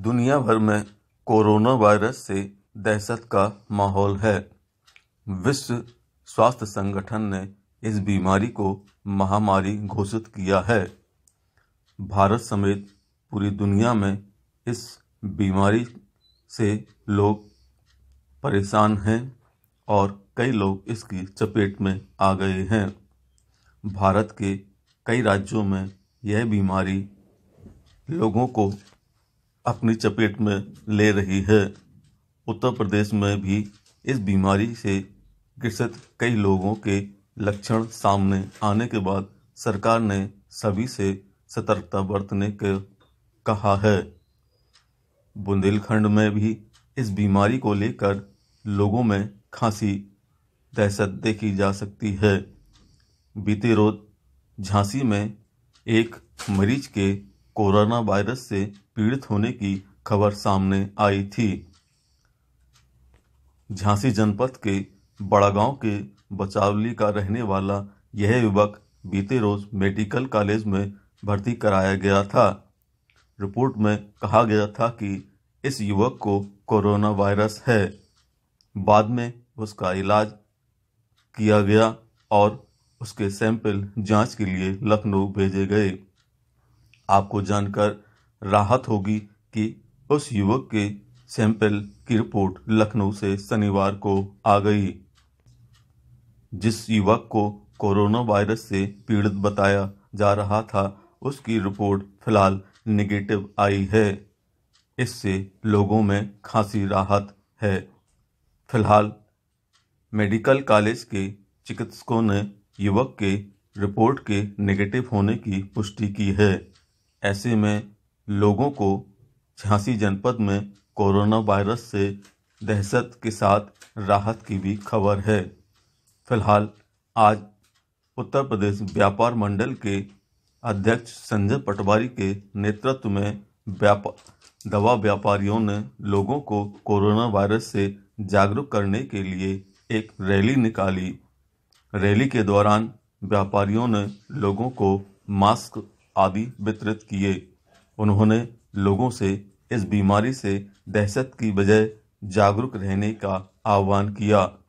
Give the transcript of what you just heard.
दुनिया भर में कोरोना वायरस से दहशत का माहौल है विश्व स्वास्थ्य संगठन ने इस बीमारी को महामारी घोषित किया है भारत समेत पूरी दुनिया में इस बीमारी से लोग परेशान हैं और कई लोग इसकी चपेट में आ गए हैं भारत के कई राज्यों में यह बीमारी लोगों को अपनी चपेट में ले रही है उत्तर प्रदेश में भी इस बीमारी से ग्रसित कई लोगों के लक्षण सामने आने के बाद सरकार ने सभी से सतर्कता बरतने के कहा है बुंदेलखंड में भी इस बीमारी को लेकर लोगों में खांसी दहशत देखी जा सकती है बीते रोज झांसी में एक मरीज के कोरोना वायरस से पीड़ित होने की खबर सामने आई थी झांसी जनपद के बड़ागांव के बचावली का रहने वाला यह युवक बीते रोज मेडिकल कॉलेज में भर्ती कराया गया था रिपोर्ट में कहा गया था कि इस युवक को कोरोना वायरस है बाद में उसका इलाज किया गया और उसके सैंपल जांच के लिए लखनऊ भेजे गए आपको जानकर राहत होगी कि उस युवक के सैंपल की रिपोर्ट लखनऊ से शनिवार को आ गई जिस युवक को कोरोना वायरस से पीड़ित बताया जा रहा था उसकी रिपोर्ट फिलहाल निगेटिव आई है इससे लोगों में खासी राहत है फिलहाल मेडिकल कॉलेज के चिकित्सकों ने युवक के रिपोर्ट के नेगेटिव होने की पुष्टि की है ऐसे में लोगों को झांसी जनपद में कोरोना वायरस से दहशत के साथ राहत की भी खबर है फिलहाल आज उत्तर प्रदेश व्यापार मंडल के अध्यक्ष संजय पटवारी के नेतृत्व में व्यापार दवा व्यापारियों ने लोगों को कोरोना वायरस से जागरूक करने के लिए एक रैली निकाली रैली के दौरान व्यापारियों ने लोगों को मास्क आदि वितरित किए उन्होंने लोगों से इस बीमारी से दहशत की बजाय जागरूक रहने का आह्वान किया